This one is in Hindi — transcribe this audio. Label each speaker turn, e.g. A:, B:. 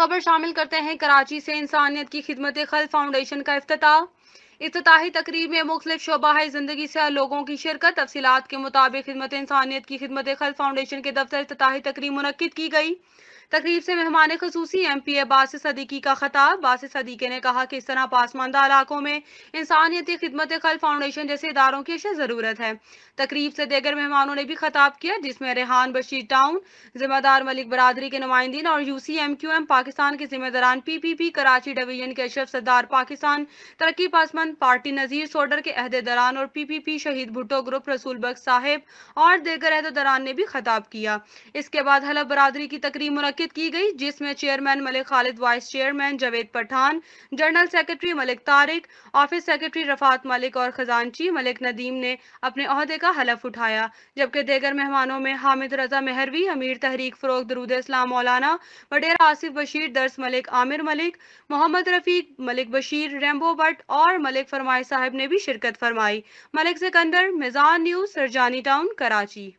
A: खबर शामिल करते हैं कराची से इंसानियत की खिदमत खल फाउंडेशन का अफ्ताह अफ्ताही तकरीब में मुख्तलिफ शोबाह ज़िंदगी से लोगों की शिरकत तफसीत के मुताबिक खिदमत इंसानियत की खिदमत खल फाउंडेशन के दफ्तर अफ्ताही तकरीब मनद की गई तकरीब से मेहमान खसूसी एम पी ए बास सदीकी का खताब बास सदीकी ने कहा कि इस तरह पासमानदा इलाकों में इंसानियती खिदमत खल फाउंडेशन जैसे इदारों की अशद ज़रूरत है तकरीब से देगर मेहमानों ने भी खताब किया जिसमें रेहान बशीर टाउन जिम्मेदार मलिक बरदरी के नुमाइंदीन और U C M Q M Pakistan के जिम्मेदार P P P Karachi division के अशरफ सरदार पाकिस्तान तरक्की पासमंद पार्टी नजीर सोडर के अहदेदारान और पी पी पी शहीद भुट्टो ग्रुप रसूल बख्श साहेब और देगर अहदेदारान ने भी खताब किया इसके बाद हलफ बरदरी की तकरीब मुनद की गई जिसमें chairman Malik Khalid vice chairman Javed Pathan general secretary Malik Tariq office secretary Rafat Malik और खजानची मलिक नदीम ने अपने अहदे का हलफ उठाया जबकि देगर मेहमानों में हामिद रजा मेहरवी अमीर तहरीक फरोग दरूद इस्लाम मौलाना वडेरा आसिफ बशीर दर्स मलिक आमिर मलिक मोहम्मद रफीक मलिक बशीर रेम्बो भट्ट और मलिक फरमाए साहब ने भी शिरकत फरमाई मलिक सिकंदर मिजान न्यूज़ सरजानी टाउन कराची